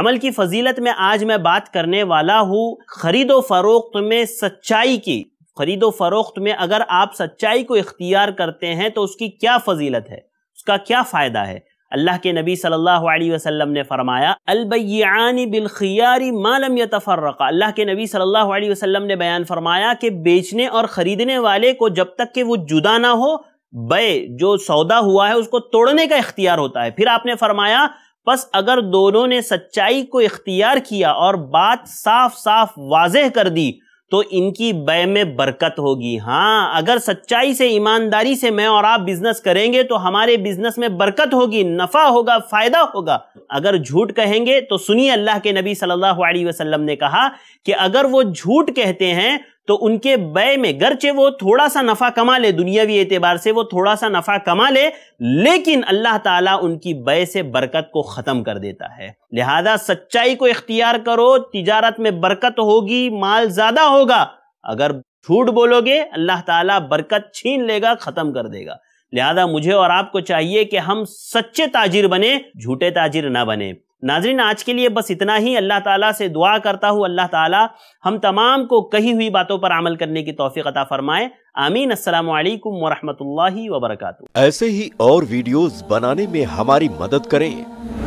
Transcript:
अमल की फजीलत में आज मैं बात करने वाला हूँ खरीदो फरोख्त में सच्चाई की खरीदो फरोख्त में अगर आप सच्चाई को इख्तियार करते हैं तो उसकी क्या फजीलत है उसका क्या फ़ायदा है अल्लाह के नबी सल्लल्लाहु अलैहि वसल्लम ने फरमाया अलबयानी बिलखियारी मालम यतफ़र्रका अल्लाह के नबी सल्लल्लाहु अलैहि वसल्लम ने बयान फरमाया कि बेचने और ख़रीदने वाले को जब तक कि वो जुदा ना हो बे जो सौदा हुआ है उसको तोड़ने का इख्तियार होता है फिर आपने फरमाया बस अगर दोनों ने सच्चाई को इख्तियार किया और बात साफ साफ वाजह कर दी तो इनकी बय में बरकत होगी हाँ अगर सच्चाई से ईमानदारी से मैं और आप बिजनेस करेंगे तो हमारे बिजनेस में बरकत होगी नफा होगा फायदा होगा अगर झूठ कहेंगे तो सुनिए अल्लाह के नबी सल्लल्लाहु अलैहि वसल्लम ने कहा कि अगर वो झूठ कहते हैं तो उनके बय में गरचे वो थोड़ा सा नफा कमा ले दुनियावी एतबार से वो थोड़ा सा नफा कमा ले लेकिन अल्लाह ताला उनकी बय से बरकत को ख़त्म कर देता है लिहाजा सच्चाई को इख्तियार करो तिजारत में बरकत होगी माल ज़्यादा होगा अगर झूठ बोलोगे अल्लाह ताला बरकत छीन लेगा ख़त्म कर देगा लिहाजा मुझे और आपको चाहिए कि हम सच्चे ताजिर बने झूठे ताजिर ना बने नाजरीन आज के लिए बस इतना ही अल्लाह ताला से दुआ करता हूँ अल्लाह ताला हम तमाम को कही हुई बातों पर अमल करने की तोफ़ी अता फरमाए आमीन अस्सलाम वालेकुम वरहमतुल्लाहि ऐसे ही और वीडियोस बनाने में हमारी मदद करें